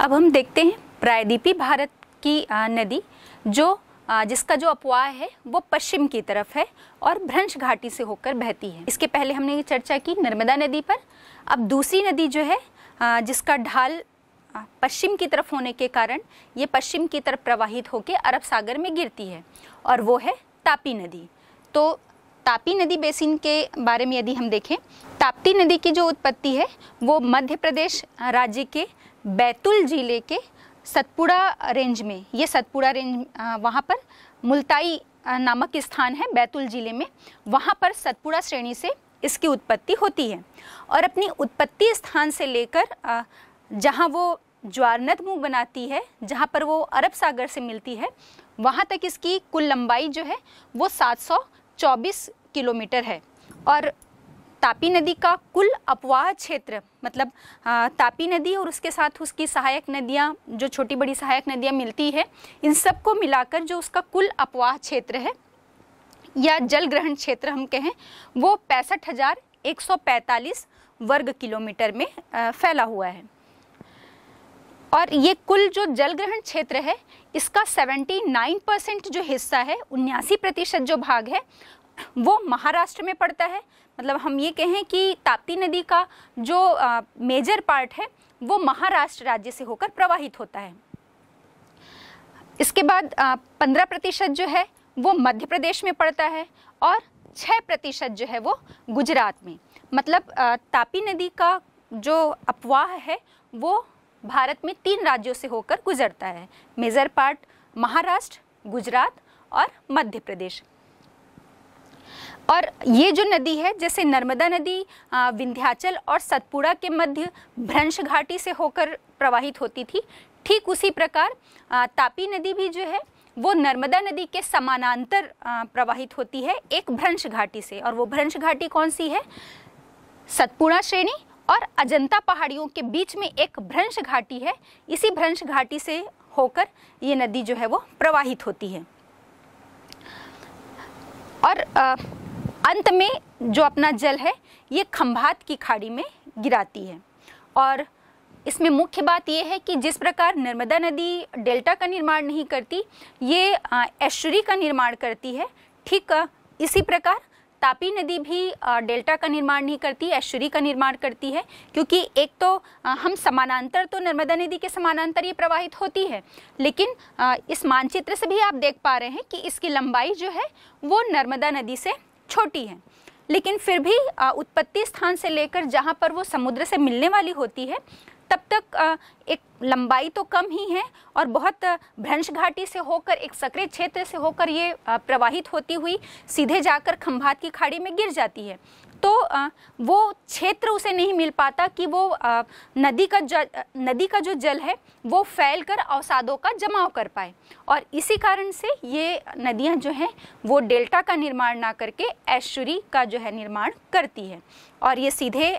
अब हम देखते हैं प्रायद्वीपी भारत की नदी जो जिसका जो अपवाह है वो पश्चिम की तरफ है और भ्रंश घाटी से होकर बहती है इसके पहले हमने ये चर्चा की नर्मदा नदी पर अब दूसरी नदी जो है जिसका ढाल पश्चिम की तरफ होने के कारण ये पश्चिम की तरफ प्रवाहित होकर अरब सागर में गिरती है और वो है तापी नदी तो तापी नदी बेसिन के बारे में यदि हम देखें ताप्ती नदी की जो उत्पत्ति है वो मध्य प्रदेश राज्य के बैतूल ज़िले के सतपुड़ा रेंज में ये सतपुड़ा रेंज वहाँ पर मुल्ताई नामक स्थान है बैतूल ज़िले में वहाँ पर सतपुड़ा श्रेणी से इसकी उत्पत्ति होती है और अपनी उत्पत्ति स्थान से लेकर जहाँ वो ज्वारनद मुँह बनाती है जहाँ पर वो अरब सागर से मिलती है वहाँ तक इसकी कुल लंबाई जो है वो 724 किलोमीटर है और तापी नदी का कुल अपवाह क्षेत्र मतलब तापी नदी और उसके साथ उसकी सहायक नदियाँ जो छोटी बड़ी सहायक नदियाँ मिलती है इन सबको मिलाकर जो उसका कुल अपवाह क्षेत्र है या जल ग्रहण क्षेत्र हम कहें वो पैंसठ हज़ार एक सौ पैंतालीस वर्ग किलोमीटर में फैला हुआ है और ये कुल जो जल ग्रहण क्षेत्र है इसका 79 परसेंट जो हिस्सा है उन्यासी प्रतिशत जो भाग है वो महाराष्ट्र में पड़ता है मतलब हम ये कहें कि ताप्ती नदी का जो आ, मेजर पार्ट है वो महाराष्ट्र राज्य से होकर प्रवाहित होता है इसके बाद पंद्रह प्रतिशत जो है वो मध्य प्रदेश में पड़ता है और छः प्रतिशत जो है वो गुजरात में मतलब तापी नदी का जो अपवाह है वो भारत में तीन राज्यों से होकर गुजरता है मेजर पार्ट महाराष्ट्र गुजरात और मध्य प्रदेश और ये जो नदी है जैसे नर्मदा नदी विंध्याचल और सतपुड़ा के मध्य भ्रंश घाटी से होकर प्रवाहित होती थी ठीक उसी प्रकार तापी नदी भी जो है वो नर्मदा नदी के समानांतर प्रवाहित होती है एक भ्रंश घाटी से और वो भ्रंश घाटी कौन सी है सतपुड़ा श्रेणी और अजंता पहाड़ियों के बीच में एक भ्रंश घाटी है इसी भ्रंश घाटी से होकर ये नदी जो है वो प्रवाहित होती है और आ, अंत में जो अपना जल है ये खंभात की खाड़ी में गिराती है और इसमें मुख्य बात यह है कि जिस प्रकार नर्मदा नदी डेल्टा का निर्माण नहीं करती ये ऐश्वरी का निर्माण करती है ठीक इसी प्रकार तापी नदी भी डेल्टा का निर्माण नहीं करती ऐश्वरी का निर्माण करती है क्योंकि एक तो हम समानांतर तो नर्मदा नदी के समानांतर ये प्रवाहित होती है लेकिन इस मानचित्र से भी आप देख पा रहे हैं कि इसकी लंबाई जो है वो नर्मदा नदी से छोटी हैं लेकिन फिर भी उत्पत्ति स्थान से लेकर जहाँ पर वो समुद्र से मिलने वाली होती है तब तक एक लंबाई तो कम ही है और बहुत भ्रंश घाटी से होकर एक सक्रिय क्षेत्र से होकर ये प्रवाहित होती हुई सीधे जाकर खंभात की खाड़ी में गिर जाती है तो वो क्षेत्र उसे नहीं मिल पाता कि वो नदी का ज नदी का जो जल है वो फैल कर अवसादों का जमाव कर पाए और इसी कारण से ये नदियाँ जो हैं वो डेल्टा का निर्माण ना करके ऐश्वरी का जो है निर्माण करती है और ये सीधे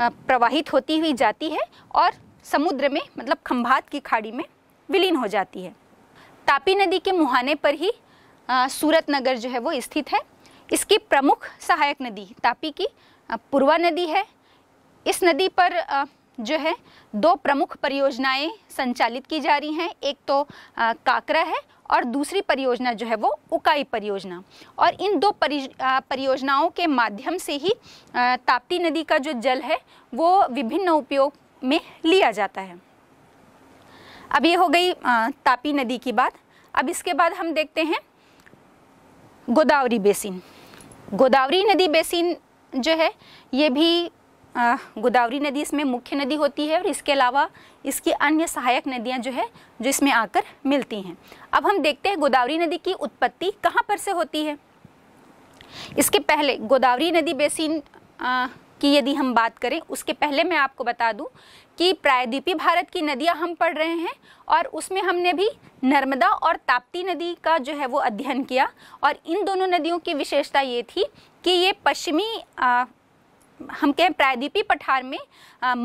प्रवाहित होती हुई जाती है और समुद्र में मतलब खंभात की खाड़ी में विलीन हो जाती है तापी नदी के मुहाने पर ही सूरत नगर जो है वो स्थित है इसकी प्रमुख सहायक नदी तापी की पूर्वा नदी है इस नदी पर जो है दो प्रमुख परियोजनाएं संचालित की जा रही हैं एक तो काकरा है और दूसरी परियोजना जो है वो उकाई परियोजना और इन दो परि परियोजनाओं के माध्यम से ही ताप्ती नदी का जो जल है वो विभिन्न उपयोग में लिया जाता है अब ये हो गई तापी नदी की बात अब इसके बाद हम देखते हैं गोदावरी बेसिन गोदावरी नदी बेसिन जो है ये भी गोदावरी नदी इसमें मुख्य नदी होती है और इसके अलावा इसकी अन्य सहायक नदियाँ जो है जो इसमें आकर मिलती हैं अब हम देखते हैं गोदावरी नदी की उत्पत्ति कहाँ पर से होती है इसके पहले गोदावरी नदी बेसिन की यदि हम बात करें उसके पहले मैं आपको बता दूं कि प्रायद्वीपी भारत की नदियां हम पढ़ रहे हैं और उसमें हमने भी नर्मदा और ताप्ती नदी का जो है वो अध्ययन किया और इन दोनों नदियों की विशेषता ये थी कि ये पश्चिमी हम कहें प्रायद्वीपी पठार में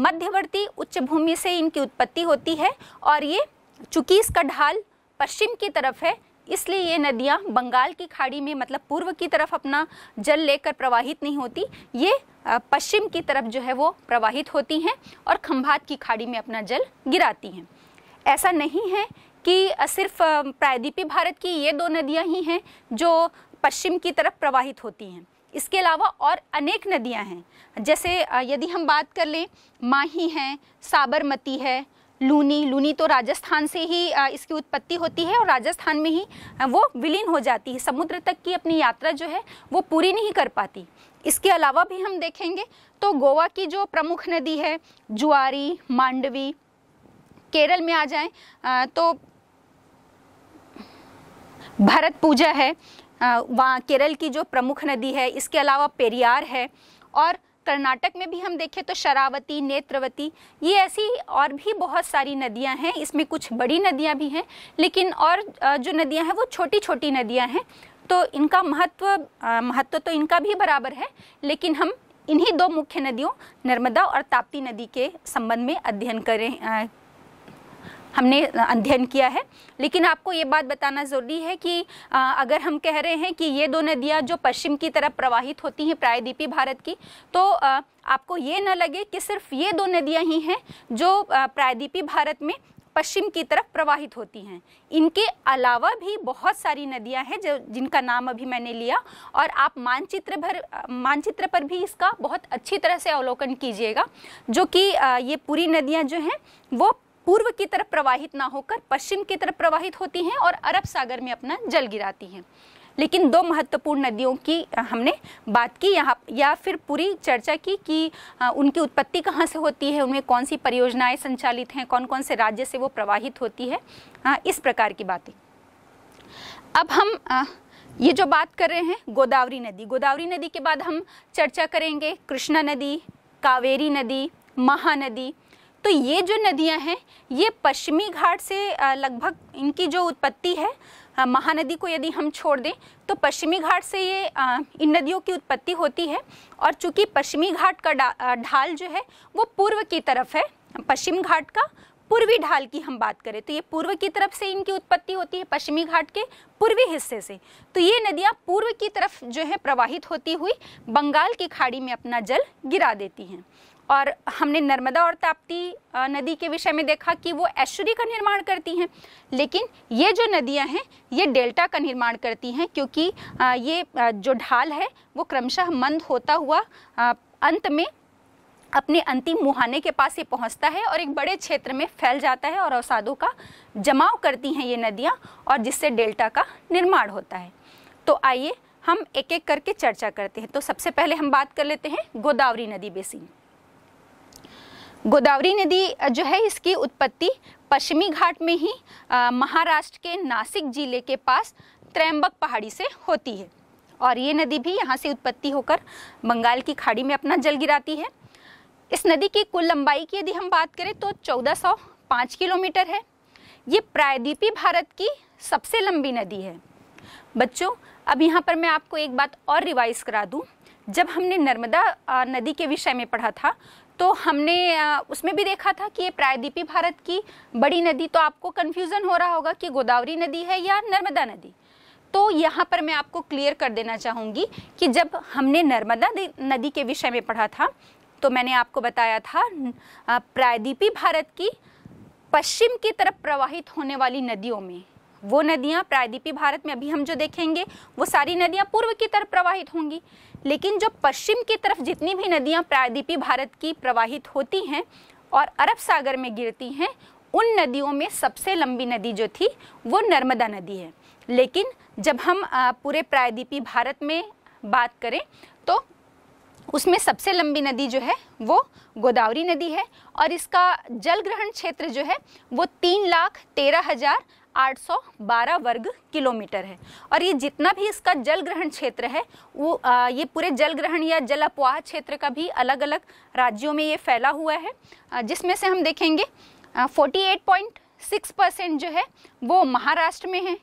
मध्यवर्ती उच्च भूमि से इनकी उत्पत्ति होती है और ये चूँकि इसका ढाल पश्चिम की तरफ है इसलिए ये नदियाँ बंगाल की खाड़ी में मतलब पूर्व की तरफ अपना जल लेकर प्रवाहित नहीं होती ये पश्चिम की तरफ जो है वो प्रवाहित होती हैं और खंभात की खाड़ी में अपना जल गिराती हैं ऐसा नहीं है कि सिर्फ प्रायद्वीपी भारत की ये दो नदियाँ ही हैं जो पश्चिम की तरफ प्रवाहित होती हैं इसके अलावा और अनेक नदियाँ हैं जैसे यदि हम बात कर लें माही हैं साबरमती है लूनी लूनी तो राजस्थान से ही इसकी उत्पत्ति होती है और राजस्थान में ही वो विलीन हो जाती है समुद्र तक की अपनी यात्रा जो है वो पूरी नहीं कर पाती इसके अलावा भी हम देखेंगे तो गोवा की जो प्रमुख नदी है जुआरी मांडवी केरल में आ जाए तो भरत पूजा है वहाँ केरल की जो प्रमुख नदी है इसके अलावा पेरियार है और कर्नाटक में भी हम देखें तो शरावती नेत्रवती ये ऐसी और भी बहुत सारी नदियां हैं इसमें कुछ बड़ी नदियां भी हैं लेकिन और जो नदियां हैं वो छोटी छोटी नदियां हैं तो इनका महत्व महत्व तो इनका भी बराबर है लेकिन हम इन्हीं दो मुख्य नदियों नर्मदा और ताप्ती नदी के संबंध में अध्ययन करें हमने अध्ययन किया है लेकिन आपको ये बात बताना ज़रूरी है कि आ, अगर हम कह रहे हैं कि ये दो नदियाँ जो पश्चिम की तरफ प्रवाहित होती हैं प्रायद्वीपी भारत की तो आ, आपको ये न लगे कि सिर्फ ये दो नदियाँ ही हैं जो प्रायद्वीपी भारत में पश्चिम की तरफ प्रवाहित होती हैं इनके अलावा भी बहुत सारी नदियां हैं जो जिनका नाम अभी मैंने लिया और आप मानचित्र भर मानचित्र पर भी इसका बहुत अच्छी तरह से अवलोकन कीजिएगा जो कि ये पूरी नदियां जो हैं वो पूर्व की तरफ प्रवाहित ना होकर पश्चिम की तरफ प्रवाहित होती हैं और अरब सागर में अपना जल गिराती हैं लेकिन दो महत्वपूर्ण नदियों की हमने बात की यहाँ या फिर पूरी चर्चा की कि उनकी उत्पत्ति कहाँ से होती है उनमें कौन सी परियोजनाएं संचालित हैं कौन कौन से राज्य से वो प्रवाहित होती है हाँ, इस प्रकार की बातें अब हम ये जो बात कर रहे हैं गोदावरी नदी गोदावरी नदी के बाद हम चर्चा करेंगे कृष्णा नदी कावेरी नदी महानदी तो ये जो नदियां हैं ये पश्चिमी घाट से लगभग इनकी जो उत्पत्ति है महानदी को यदि हम छोड़ दें तो पश्चिमी घाट से ये इन नदियों की उत्पत्ति होती है और चूंकि पश्चिमी घाट का ढाल जो है वो पूर्व की तरफ है पश्चिम घाट का पूर्वी ढाल की हम बात करें तो ये पूर्व की तरफ से इनकी उत्पत्ति होती है पश्चिमी घाट के पूर्वी हिस्से से तो ये नदियाँ पूर्व की तरफ जो है प्रवाहित होती हुई बंगाल की खाड़ी में अपना जल गिरा देती हैं और हमने नर्मदा और ताप्ती नदी के विषय में देखा कि वो ऐश्वर्य का निर्माण करती हैं लेकिन ये जो नदियां हैं ये डेल्टा का निर्माण करती हैं क्योंकि ये जो ढाल है वो क्रमशः मंद होता हुआ अंत में अपने अंतिम मुहाने के पास ये पहुंचता है और एक बड़े क्षेत्र में फैल जाता है और अवसादों का जमाव करती हैं ये नदियाँ और जिससे डेल्टा का निर्माण होता है तो आइए हम एक एक करके चर्चा करते हैं तो सबसे पहले हम बात कर लेते हैं गोदावरी नदी बेसिन गोदावरी नदी जो है इसकी उत्पत्ति पश्चिमी घाट में ही महाराष्ट्र के नासिक जिले के पास त्रैंबक पहाड़ी से होती है और ये नदी भी यहाँ से उत्पत्ति होकर बंगाल की खाड़ी में अपना जल गिराती है इस नदी की कुल लंबाई की यदि हम बात करें तो 1405 किलोमीटर है ये प्रायद्वीपी भारत की सबसे लंबी नदी है बच्चों अब यहाँ पर मैं आपको एक बात और रिवाइज करा दूँ जब हमने नर्मदा नदी के विषय में पढ़ा था तो हमने उसमें भी देखा था कि ये प्रायद्वीपी भारत की बड़ी नदी तो आपको कन्फ्यूज़न हो रहा होगा कि गोदावरी नदी है या नर्मदा नदी तो यहाँ पर मैं आपको क्लियर कर देना चाहूँगी कि जब हमने नर्मदा नदी के विषय में पढ़ा था तो मैंने आपको बताया था प्रायद्वीपी भारत की पश्चिम की तरफ प्रवाहित होने वाली नदियों में वो नदियाँ प्रायद्वीपी भारत में अभी हम जो देखेंगे वो सारी नदियाँ पूर्व की तरफ प्रवाहित होंगी लेकिन जो पश्चिम की तरफ जितनी भी नदियाँ प्रायद्वीपी भारत की प्रवाहित होती हैं और अरब सागर में गिरती हैं उन नदियों में सबसे लंबी नदी जो थी वो नर्मदा नदी है लेकिन जब हम पूरे प्रायद्वीपी भारत में बात करें तो उसमें सबसे लंबी नदी जो है वो गोदावरी नदी है और इसका जल ग्रहण क्षेत्र जो है वो तीन लाख तेरह हज़ार 812 वर्ग किलोमीटर है और ये जितना भी इसका जल ग्रहण क्षेत्र है वो आ, ये पूरे जल ग्रहण या जल अपवाह क्षेत्र का भी अलग अलग राज्यों में ये फैला हुआ है जिसमें से हम देखेंगे forty eight point six percent जो है वो महाराष्ट्र में है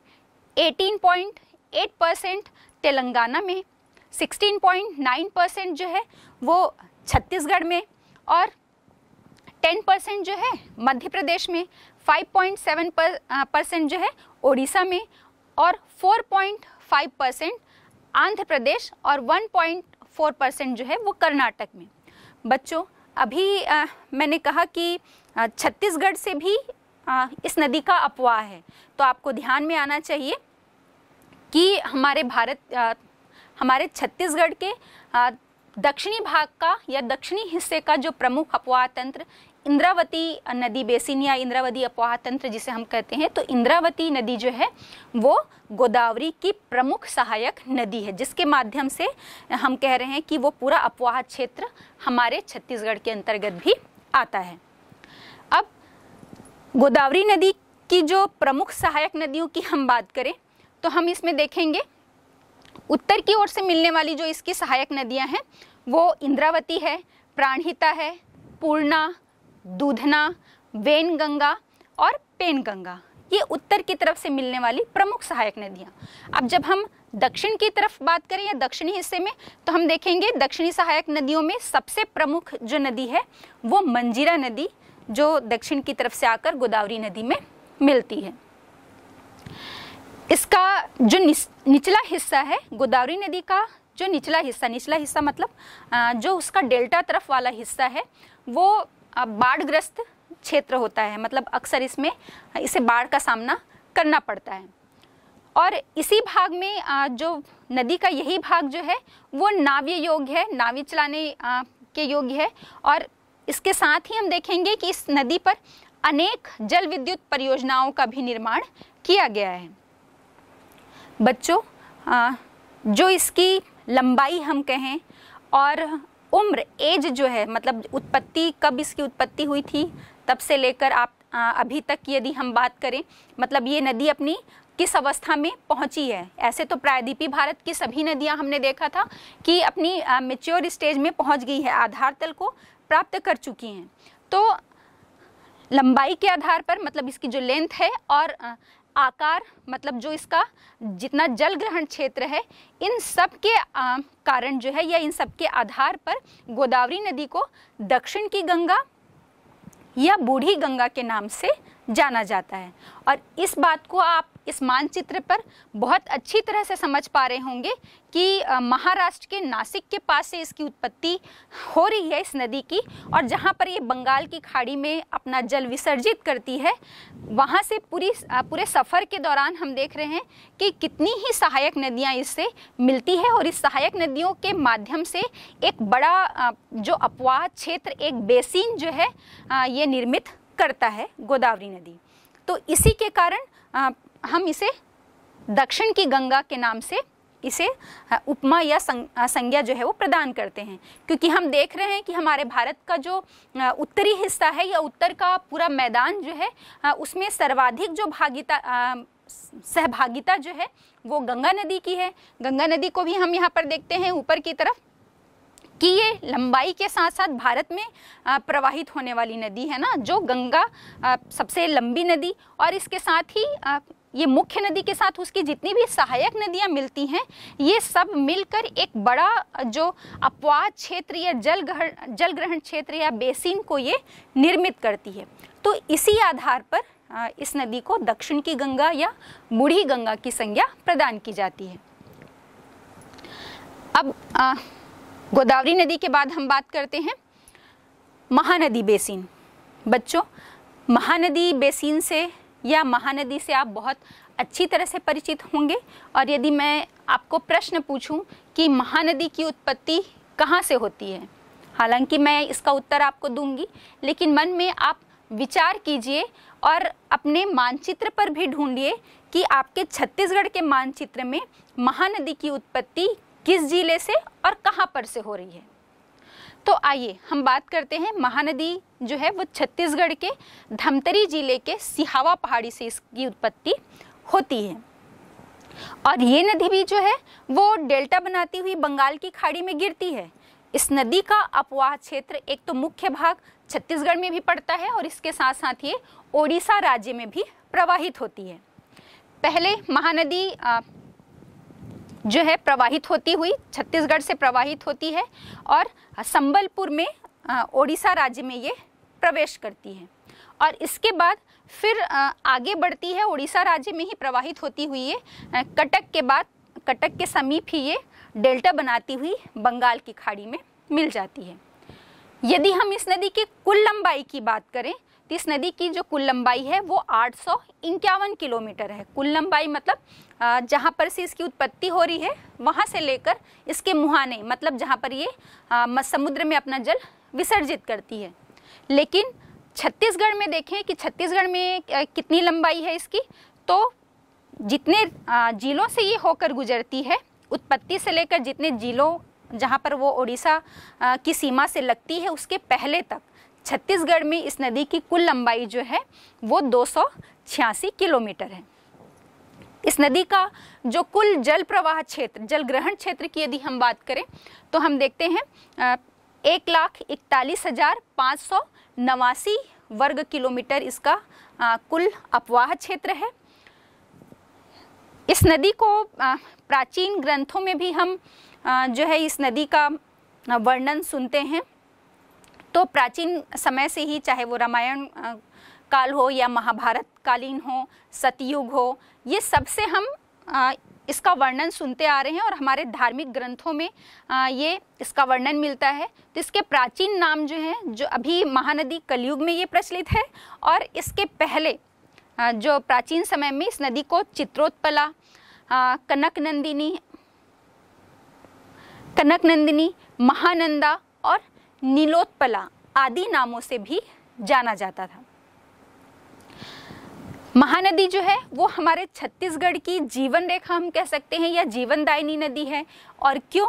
eighteen point eight percent Telangana में सिक्सटीन पॉइंट नाइन परसेंट जो है वो छत्तीसगढ़ में और टेन परसेंट जो है मध्य प्रदेश में फाइव पॉइंट सेवन परसेंट जो है ओडिशा में और four point five percent Andhra Pradesh और वन पॉइंट फोर परसेंट जो है वो कर्नाटक में बच्चों अभी आ, मैंने कहा कि छत्तीसगढ़ से भी आ, इस नदी का अपवाह है तो आपको ध्यान में आना चाहिए कि हमारे भारत आ, हमारे छत्तीसगढ़ के दक्षिणी भाग का या दक्षिणी हिस्से का जो प्रमुख अपवाह तंत्र इंद्रावती नदी बेसिन या इंद्रावती अपवाह तंत्र जिसे हम कहते हैं तो इंद्रावती नदी जो है वो गोदावरी की प्रमुख सहायक नदी है जिसके माध्यम से हम कह रहे हैं कि वो पूरा अपवाह क्षेत्र हमारे छत्तीसगढ़ के अंतर्गत भी आता है अब गोदावरी नदी की जो प्रमुख सहायक नदियों की हम बात करें तो हम इसमें देखेंगे उत्तर की ओर से मिलने वाली जो इसकी सहायक नदियां हैं वो इंद्रावती है प्राणहिता है पूर्णा दूधना वेन गंगा और पेन गंगा ये उत्तर की तरफ से मिलने वाली प्रमुख सहायक नदियाँ अब जब हम दक्षिण की तरफ बात करें या दक्षिणी हिस्से में तो हम देखेंगे दक्षिणी सहायक नदियों में सबसे प्रमुख जो नदी है वो मंजीरा नदी जो दक्षिण की तरफ से आकर गोदावरी नदी में मिलती है इसका जो निचला हिस्सा है गोदावरी नदी का जो निचला हिस्सा निचला हिस्सा मतलब जो उसका डेल्टा तरफ वाला हिस्सा है वो बाढ़ग्रस्त क्षेत्र होता है मतलब अक्सर इसमें इसे बाढ़ का सामना करना पड़ता है और इसी भाग में जो नदी का यही भाग जो है वो नाव्य योग्य है नावी चलाने के योग्य है और इसके साथ ही हम देखेंगे कि इस नदी पर अनेक जल विद्युत परियोजनाओं का भी निर्माण किया गया है बच्चों जो इसकी लंबाई हम कहें और उम्र एज जो है मतलब उत्पत्ति कब इसकी उत्पत्ति हुई थी तब से लेकर आप आ, अभी तक यदि हम बात करें मतलब ये नदी अपनी किस अवस्था में पहुंची है ऐसे तो प्रायद्वीपी भारत की सभी नदियां हमने देखा था कि अपनी मेच्योर स्टेज में पहुंच गई है आधार तल को प्राप्त कर चुकी हैं तो लंबाई के आधार पर मतलब इसकी जो लेंथ है और आकार मतलब जो इसका जितना जल ग्रहण क्षेत्र है इन सब के कारण जो है या इन सब के आधार पर गोदावरी नदी को दक्षिण की गंगा या बूढ़ी गंगा के नाम से जाना जाता है और इस बात को आप इस मानचित्र पर बहुत अच्छी तरह से समझ पा रहे होंगे कि महाराष्ट्र के नासिक के पास से इसकी उत्पत्ति हो रही है इस नदी की और जहाँ पर ये बंगाल की खाड़ी में अपना जल विसर्जित करती है वहाँ से पूरी पूरे सफ़र के दौरान हम देख रहे हैं कि कितनी ही सहायक नदियाँ इससे मिलती है और इस सहायक नदियों के माध्यम से एक बड़ा जो अपवाह क्षेत्र एक बेसिन जो है ये निर्मित करता है गोदावरी नदी तो इसी के कारण हम इसे दक्षिण की गंगा के नाम से इसे उपमा या संज्ञा जो है वो प्रदान करते हैं क्योंकि हम देख रहे हैं कि हमारे भारत का जो उत्तरी हिस्सा है या उत्तर का पूरा मैदान जो है उसमें सर्वाधिक जो भागीता सहभागिता जो है वो गंगा नदी की है गंगा नदी को भी हम यहाँ पर देखते हैं ऊपर की तरफ कि ये लंबाई के साथ साथ भारत में प्रवाहित होने वाली नदी है ना जो गंगा सबसे लंबी नदी और इसके साथ ही ये मुख्य नदी के साथ उसकी जितनी भी सहायक नदियाँ मिलती हैं ये सब मिलकर एक बड़ा जो अपवाद क्षेत्र या जल ग्रहण जल ग्रहण क्षेत्र या बेसिन को ये निर्मित करती है तो इसी आधार पर इस नदी को दक्षिण की गंगा या बूढ़ी गंगा की संज्ञा प्रदान की जाती है अब गोदावरी नदी के बाद हम बात करते हैं महानदी बेसिन बच्चों महानदी बेसिन से या महानदी से आप बहुत अच्छी तरह से परिचित होंगे और यदि मैं आपको प्रश्न पूछूं कि महानदी की उत्पत्ति कहाँ से होती है हालांकि मैं इसका उत्तर आपको दूंगी लेकिन मन में आप विचार कीजिए और अपने मानचित्र पर भी ढूंढिए कि आपके छत्तीसगढ़ के मानचित्र में महानदी की उत्पत्ति किस जिले से और कहाँ पर से हो रही है तो आइए हम बात करते हैं महानदी जो है वो छत्तीसगढ़ के धमतरी जिले के सिहावा पहाड़ी से इसकी उत्पत्ति होती है और ये नदी भी जो है वो डेल्टा बनाती हुई बंगाल की खाड़ी में गिरती है इस नदी का अपवाह क्षेत्र एक तो मुख्य भाग छत्तीसगढ़ में भी पड़ता है और इसके साथ साथ ये ओडिशा राज्य में भी प्रवाहित होती है पहले महानदी जो है प्रवाहित होती हुई छत्तीसगढ़ से प्रवाहित होती है और संबलपुर में ओडिशा राज्य में ये प्रवेश करती है और इसके बाद फिर आगे बढ़ती है उड़ीसा राज्य में ही प्रवाहित होती हुई ये कटक के बाद कटक के समीप ही ये डेल्टा बनाती हुई बंगाल की खाड़ी में मिल जाती है यदि हम इस नदी की कुल लंबाई की बात करें इस नदी की जो कुल लंबाई है वो आठ किलोमीटर है कुल लंबाई मतलब जहाँ पर से इसकी उत्पत्ति हो रही है वहाँ से लेकर इसके मुहाने मतलब जहाँ पर ये समुद्र में अपना जल विसर्जित करती है लेकिन छत्तीसगढ़ में देखें कि छत्तीसगढ़ में कितनी लंबाई है इसकी तो जितने जिलों से ये होकर गुजरती है उत्पत्ति से लेकर जितने जिलों जहाँ पर वो उड़ीसा की सीमा से लगती है उसके पहले तक छत्तीसगढ़ में इस नदी की कुल लंबाई जो है वो दो किलोमीटर है इस नदी का जो कुल जल प्रवाह क्षेत्र जल ग्रहण क्षेत्र की यदि हम बात करें तो हम देखते हैं एक लाख इकतालीस हजार पाँच सौ नवासी वर्ग किलोमीटर इसका आ, कुल अपवाह क्षेत्र है इस नदी को आ, प्राचीन ग्रंथों में भी हम आ, जो है इस नदी का वर्णन सुनते हैं तो प्राचीन समय से ही चाहे वो रामायण काल हो या महाभारत कालीन हो सतयुग हो ये सबसे हम आ, इसका वर्णन सुनते आ रहे हैं और हमारे धार्मिक ग्रंथों में आ, ये इसका वर्णन मिलता है तो इसके प्राचीन नाम जो हैं जो अभी महानदी कलयुग में ये प्रचलित है और इसके पहले आ, जो प्राचीन समय में इस नदी को चित्रोत्पला कनक नंदिनी कनक नंदिनी महानंदा नीलोत्पला आदि नामों से भी जाना जाता था महानदी जो है वो हमारे छत्तीसगढ़ की जीवन रेखा हम कह सकते हैं या जीवनदायिनी नदी है और क्यों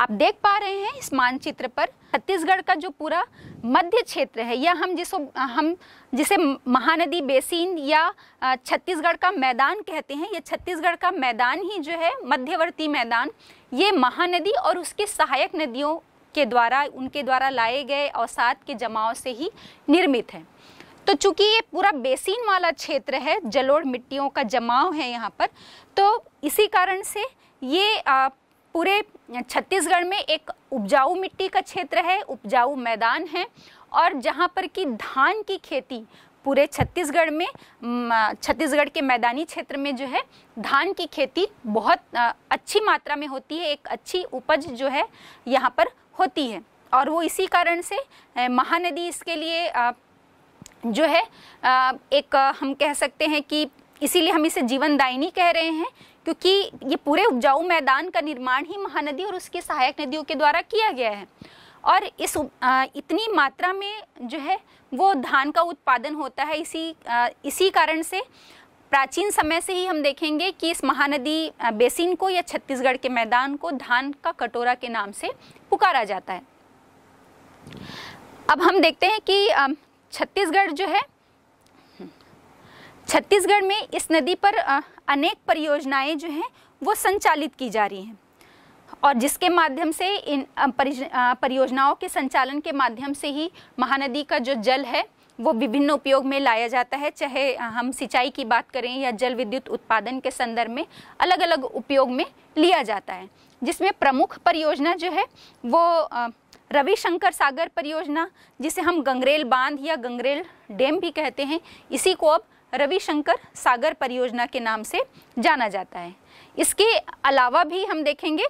आप देख पा रहे हैं इस मानचित्र पर छत्तीसगढ़ का जो पूरा मध्य क्षेत्र है या हम जिसको हम जिसे महानदी बेसिन या छत्तीसगढ़ का मैदान कहते हैं या छत्तीसगढ़ का मैदान ही जो है मध्यवर्ती मैदान ये महानदी और उसकी सहायक नदियों के द्वारा उनके द्वारा लाए गए अवसाद के जमाव से ही निर्मित है तो चूंकि ये पूरा बेसिन वाला क्षेत्र है जलोढ़ मिट्टियों का जमाव है यहाँ पर तो इसी कारण से ये पूरे छत्तीसगढ़ में एक उपजाऊ मिट्टी का क्षेत्र है उपजाऊ मैदान है और जहाँ पर कि धान की खेती पूरे छत्तीसगढ़ में छत्तीसगढ़ के मैदानी क्षेत्र में जो है धान की खेती बहुत अच्छी मात्रा में होती है एक अच्छी उपज जो है यहाँ पर होती है और वो इसी कारण से महानदी इसके लिए जो है एक हम कह सकते हैं कि इसीलिए हम इसे जीवनदायिनी कह रहे हैं क्योंकि ये पूरे उपजाऊ मैदान का निर्माण ही महानदी और उसकी सहायक नदियों के द्वारा किया गया है और इस इतनी मात्रा में जो है वो धान का उत्पादन होता है इसी इसी कारण से प्राचीन समय से ही हम देखेंगे कि इस महानदी बेसिन को या छत्तीसगढ़ के मैदान को धान का कटोरा के नाम से पुकारा जाता है अब हम देखते हैं कि छत्तीसगढ़ जो है छत्तीसगढ़ में इस नदी पर अनेक परियोजनाएं जो हैं वो संचालित की जा रही हैं और जिसके माध्यम से इन परियोजनाओं के संचालन के माध्यम से ही महानदी का जो जल है वो विभिन्न उपयोग में लाया जाता है चाहे हम सिंचाई की बात करें या जल विद्युत उत्पादन के संदर्भ में अलग अलग उपयोग में लिया जाता है जिसमें प्रमुख परियोजना जो है वो रविशंकर सागर परियोजना जिसे हम गंगरेल बांध या गंगरेल डैम भी कहते हैं इसी को अब रविशंकर सागर परियोजना के नाम से जाना जाता है इसके अलावा भी हम देखेंगे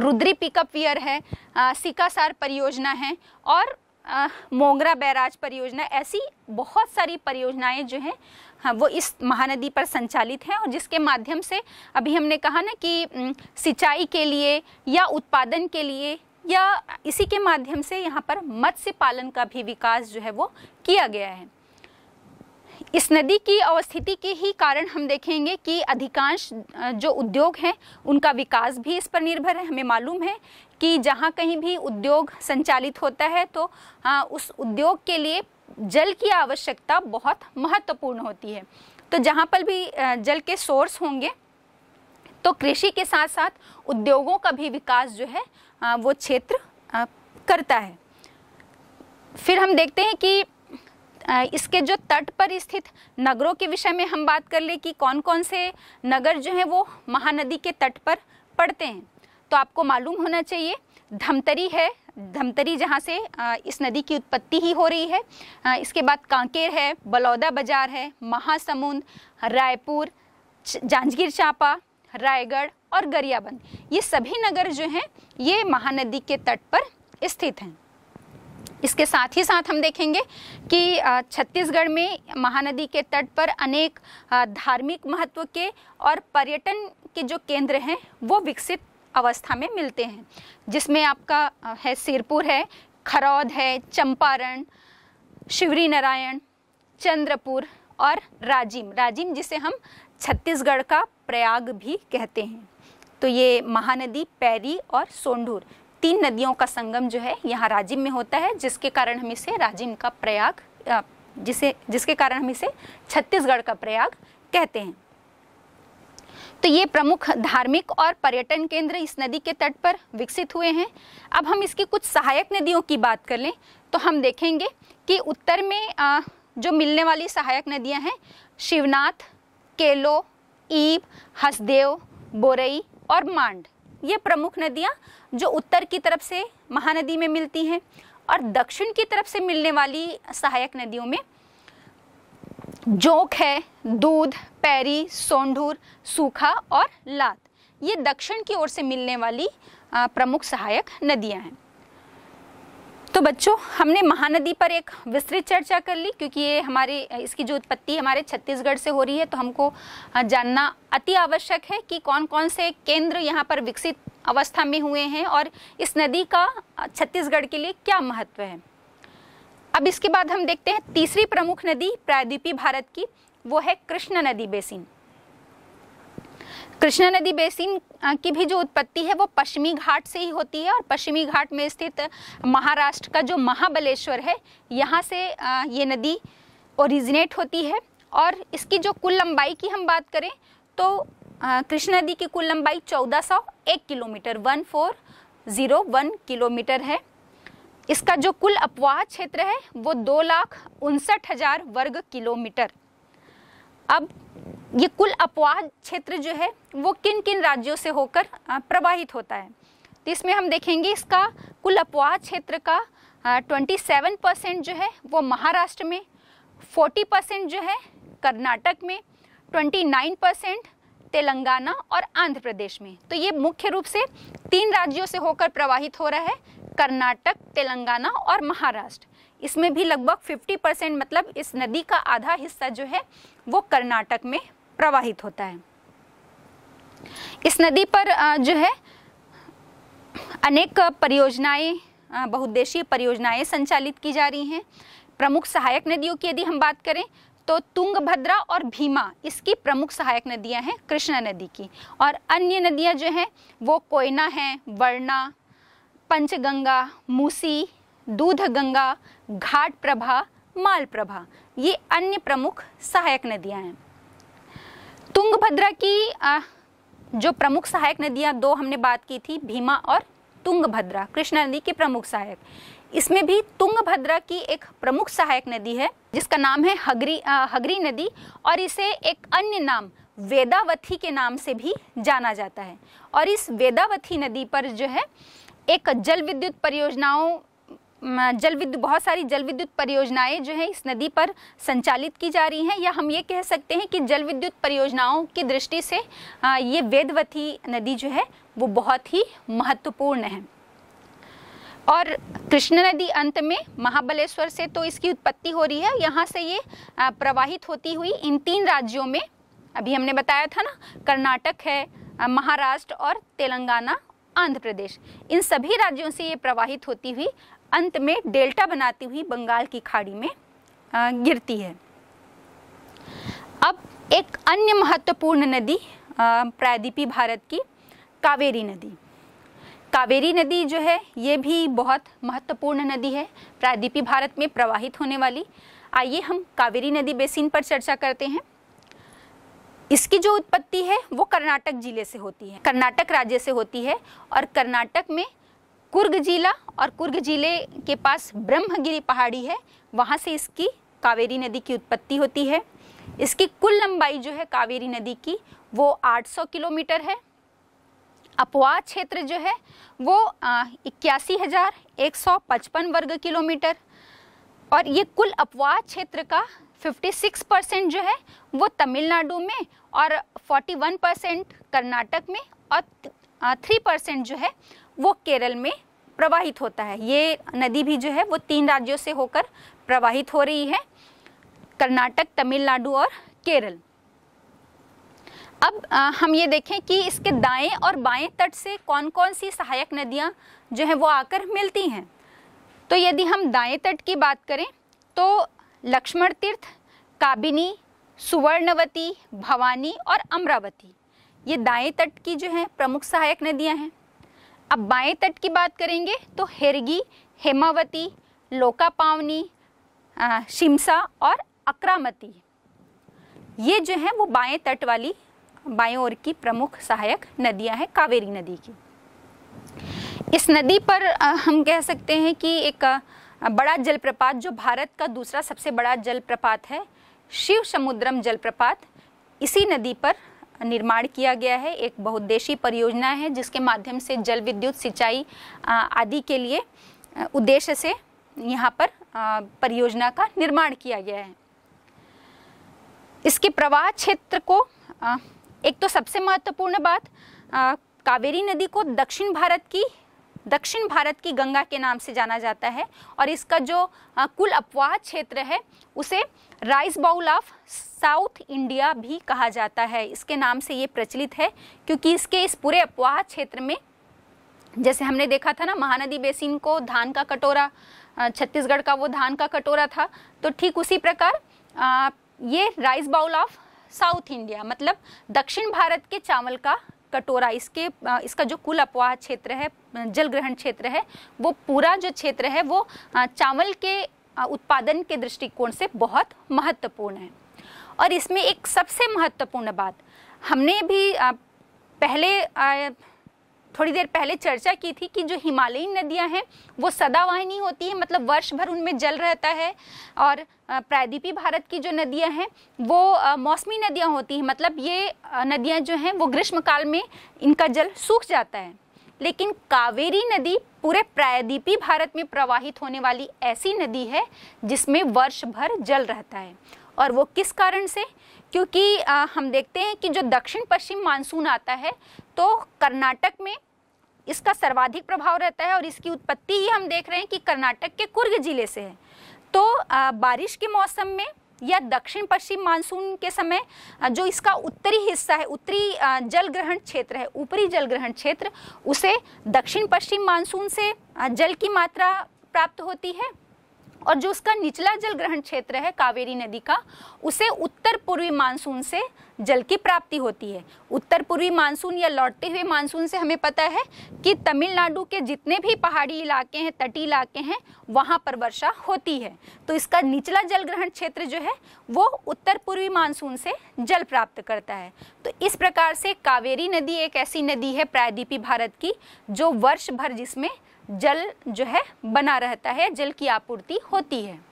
रुद्री पिकअप वियर है सिकासार परियोजना है और मोगरा बैराज परियोजना ऐसी बहुत सारी परियोजनाएं जो हैं हाँ वो इस महानदी पर संचालित हैं और जिसके माध्यम से अभी हमने कहा ना कि सिंचाई के लिए या उत्पादन के लिए या इसी के माध्यम से यहाँ पर मत्स्य पालन का भी विकास जो है वो किया गया है इस नदी की अवस्थिति के ही कारण हम देखेंगे कि अधिकांश जो उद्योग हैं उनका विकास भी इस पर निर्भर है हमें मालूम है कि जहाँ कहीं भी उद्योग संचालित होता है तो आ, हाँ, उस उद्योग के लिए जल की आवश्यकता बहुत महत्वपूर्ण होती है तो जहाँ पर भी जल के सोर्स होंगे तो कृषि के साथ साथ उद्योगों का भी विकास जो है आ, वो क्षेत्र करता है फिर हम देखते हैं कि इसके जो तट पर स्थित नगरों के विषय में हम बात कर ले कि कौन कौन से नगर जो हैं वो महानदी के तट पर पड़ते हैं तो आपको मालूम होना चाहिए धमतरी है धमतरी जहाँ से इस नदी की उत्पत्ति ही हो रही है इसके बाद कांकेर है बलौदा बाजार है महासमुंद रायपुर जांजगीर चांपा रायगढ़ और गरियाबंद ये सभी नगर जो हैं ये महानदी के तट पर स्थित हैं इसके साथ ही साथ हम देखेंगे कि छत्तीसगढ़ में महानदी के तट पर अनेक धार्मिक महत्व के और पर्यटन के जो केंद्र हैं वो विकसित अवस्था में मिलते हैं जिसमें आपका है सिरपुर है खरौद है चंपारण शिवरी नारायण चंद्रपुर और राजिम राजिम जिसे हम छत्तीसगढ़ का प्रयाग भी कहते हैं तो ये महानदी पैरी और सोंडूर तीन नदियों का संगम जो है यहाँ राजिम में होता है जिसके कारण हम इसे राजिम का प्रयाग जिसे जिसके कारण हम इसे छत्तीसगढ़ का प्रयाग कहते हैं तो ये प्रमुख धार्मिक और पर्यटन केंद्र इस नदी के तट पर विकसित हुए हैं अब हम इसकी कुछ सहायक नदियों की बात कर लें तो हम देखेंगे कि उत्तर में जो मिलने वाली सहायक नदियां हैं शिवनाथ केलो ईब हसदेव बोरई और मांड ये प्रमुख नदियाँ जो उत्तर की तरफ से महानदी में मिलती हैं और दक्षिण की तरफ से मिलने वाली सहायक नदियों में जोंक है दूध पैरी सोंढूर सूखा और लात ये दक्षिण की ओर से मिलने वाली प्रमुख सहायक नदियां हैं तो बच्चों हमने महानदी पर एक विस्तृत चर्चा कर ली क्योंकि ये हमारे इसकी जो उत्पत्ति हमारे छत्तीसगढ़ से हो रही है तो हमको जानना अति आवश्यक है कि कौन कौन से केंद्र यहाँ पर विकसित अवस्था में हुए हैं और इस नदी का छत्तीसगढ़ के लिए क्या महत्व है अब इसके बाद हम देखते हैं तीसरी प्रमुख नदी प्रायद्वीपी भारत की वो है कृष्णा नदी बेसिन कृष्णा नदी बेसिन की भी जो उत्पत्ति है वो पश्चिमी घाट से ही होती है और पश्चिमी घाट में स्थित महाराष्ट्र का जो महाबलेश्वर है यहाँ से ये नदी ओरिजिनेट होती है और इसकी जो कुल लंबाई की हम बात करें तो कृष्णा नदी की कुल लंबाई 1401 kilometre one four zero one kilometre है इसका जो कुल अपवाह क्षेत्र है वो दो लाख उनसठ हजार वर्ग किलोमीटर अब ये कुल अपवाह क्षेत्र जो है वो किन किन राज्यों से होकर प्रवाहित होता है तो इसमें हम देखेंगे इसका कुल अपवाह क्षेत्र का ट्वेंटी सेवन परसेंट जो है वो महाराष्ट्र में फोर्टी परसेंट जो है कर्नाटक में ट्वेंटी नाइन परसेंट तेलंगाना और आंध्र प्रदेश में तो ये मुख्य रूप से तीन राज्यों से होकर प्रवाहित हो रहा है कर्नाटक तेलंगाना और महाराष्ट्र इसमें भी लगभग 50 परसेंट मतलब इस नदी का आधा हिस्सा जो है वो कर्नाटक में प्रवाहित होता है इस नदी पर जो है अनेक परियोजनाएं बहुउद्देशीय परियोजनाएं संचालित की जा रही हैं प्रमुख सहायक नदियों की यदि हम बात करें तो तुंगभद्रा और भीमा इसकी प्रमुख सहायक नदियां हैं कृष्णा नदी की और अन्य नदियां जो हैं वो कोयना है वर्णा पंचगंगा मूसी दूध गंगा घाट प्रभा माल प्रभा ये अन्य प्रमुख सहायक नदियां हैं तुंगभद्रा की जो प्रमुख सहायक नदियां दो हमने बात की थी भीमा और तुंगभद्रा कृष्णा नदी के प्रमुख सहायक इसमें भी तुंगभद्रा की एक प्रमुख सहायक नदी है जिसका नाम है हगरी आ, हगरी नदी और इसे एक अन्य नाम वेदावथी के नाम से भी जाना जाता है और इस वेदावथी नदी पर जो है एक जल विद्युत परियोजनाओं जल विद्युत बहुत सारी जल विद्युत परियोजनाएं जो हैं इस नदी पर संचालित की जा रही हैं या हम ये कह सकते हैं कि जल विद्युत परियोजनाओं की दृष्टि से ये वेदवती नदी जो है वो बहुत ही महत्वपूर्ण है और कृष्ण नदी अंत में महाबलेश्वर से तो इसकी उत्पत्ति हो रही है यहाँ से ये प्रवाहित होती हुई इन तीन राज्यों में अभी हमने बताया था ना कर्नाटक है महाराष्ट्र और तेलंगाना आंध्र प्रदेश इन सभी राज्यों से ये प्रवाहित होती हुई अंत में डेल्टा बनाती हुई बंगाल की खाड़ी में गिरती है अब एक अन्य महत्वपूर्ण नदी प्रायद्वीपी भारत की कावेरी नदी कावेरी नदी जो है ये भी बहुत महत्वपूर्ण नदी है प्रायद्वीपी भारत में प्रवाहित होने वाली आइए हम कावेरी नदी बेसिन पर चर्चा करते हैं इसकी जो उत्पत्ति है वो कर्नाटक जिले से होती है कर्नाटक राज्य से होती है और कर्नाटक में कुर्ग जिला और कुर्ग जिले के पास ब्रह्मगिरी पहाड़ी है वहाँ से इसकी कावेरी नदी की उत्पत्ति होती है इसकी कुल लंबाई जो है कावेरी नदी की वो 800 किलोमीटर है अपवाह क्षेत्र जो है वो इक्यासी हज़ार एक सौ पचपन वर्ग किलोमीटर और ये कुल अपवाह क्षेत्र का 56 परसेंट जो है वो तमिलनाडु में और 41 परसेंट कर्नाटक में और थ्री परसेंट जो है वो केरल में प्रवाहित होता है ये नदी भी जो है वो तीन राज्यों से होकर प्रवाहित हो रही है कर्नाटक तमिलनाडु और केरल अब आ, हम ये देखें कि इसके दाएं और बाएं तट से कौन कौन सी सहायक नदियां जो हैं वो आकर मिलती हैं तो यदि हम दाएं तट की बात करें तो लक्ष्मण तीर्थ काबिनी सुवर्णवती भवानी और अमरावती ये दाएं तट की जो है प्रमुख सहायक नदियां हैं अब बाएं तट की बात करेंगे तो हेरगी हेमावती लोकापावनी शिमसा और अक्रामती ये जो है वो बाएं तट वाली बाएं ओर की प्रमुख सहायक नदियां हैं कावेरी नदी की इस नदी पर हम कह सकते हैं कि एक बड़ा जलप्रपात जो भारत का दूसरा सबसे बड़ा जलप्रपात है शिव समुद्रम जलप्रपात इसी नदी पर निर्माण किया गया है एक बहुद्देशीय परियोजना है जिसके माध्यम से जल विद्युत सिंचाई आदि के लिए उद्देश्य से यहाँ पर परियोजना का निर्माण किया गया है इसके प्रवाह क्षेत्र को एक तो सबसे महत्वपूर्ण बात कावेरी नदी को दक्षिण भारत की दक्षिण भारत की गंगा के नाम से जाना जाता है और इसका जो कुल अपवाह क्षेत्र है उसे rice bowl of South India भी कहा जाता है इसके नाम से ये प्रचलित है क्योंकि इसके इस पूरे अपवाह क्षेत्र में जैसे हमने देखा था ना महानदी बेसिन को धान का कटोरा छत्तीसगढ़ का वो धान का कटोरा था तो ठीक उसी प्रकार ये rice bowl of South India मतलब दक्षिण भारत के चावल का कटोरा इसके इसका जो कुल अपवाह क्षेत्र है जल ग्रहण क्षेत्र है वो पूरा जो क्षेत्र है वो चावल के उत्पादन के दृष्टिकोण से बहुत महत्वपूर्ण है और इसमें एक सबसे महत्वपूर्ण बात हमने भी पहले थोड़ी देर पहले चर्चा की थी कि जो हिमालयी नदियां हैं वो सदावाहिनी होती है मतलब वर्ष भर उनमें जल रहता है और प्रायद्वीपी भारत की जो नदियां हैं वो मौसमी नदियां होती हैं मतलब ये नदियां जो हैं वो ग्रीष्मकाल में इनका जल सूख जाता है लेकिन कावेरी नदी पूरे प्रायद्वीपी भारत में प्रवाहित होने वाली ऐसी नदी है जिसमें वर्ष भर जल रहता है और वो किस कारण से क्योंकि आ, हम देखते हैं कि जो दक्षिण पश्चिम मानसून आता है तो कर्नाटक में इसका सर्वाधिक प्रभाव रहता है और इसकी उत्पत्ति ही हम देख रहे हैं कि कर्नाटक के कुर्ग जिले से है तो आ, बारिश के मौसम में या दक्षिण पश्चिम मानसून के समय जो इसका उत्तरी हिस्सा है उत्तरी जल ग्रहण क्षेत्र है ऊपरी जल ग्रहण क्षेत्र उसे दक्षिण पश्चिम मानसून से जल की मात्रा प्राप्त होती है और जो उसका निचला जल ग्रहण क्षेत्र है कावेरी नदी का उसे उत्तर पूर्वी मानसून से जल की प्राप्ति होती है उत्तर पूर्वी मानसून या लौटते हुए मानसून से हमें पता है कि तमिलनाडु के जितने भी पहाड़ी इलाके हैं तटीय इलाके हैं वहाँ पर वर्षा होती है तो इसका निचला जल ग्रहण क्षेत्र जो है वो उत्तर पूर्वी मानसून से जल प्राप्त करता है तो इस प्रकार से कावेरी नदी एक ऐसी नदी है प्रायद्वीपी भारत की जो वर्ष भर जिसमें जल जो है बना रहता है जल की आपूर्ति होती है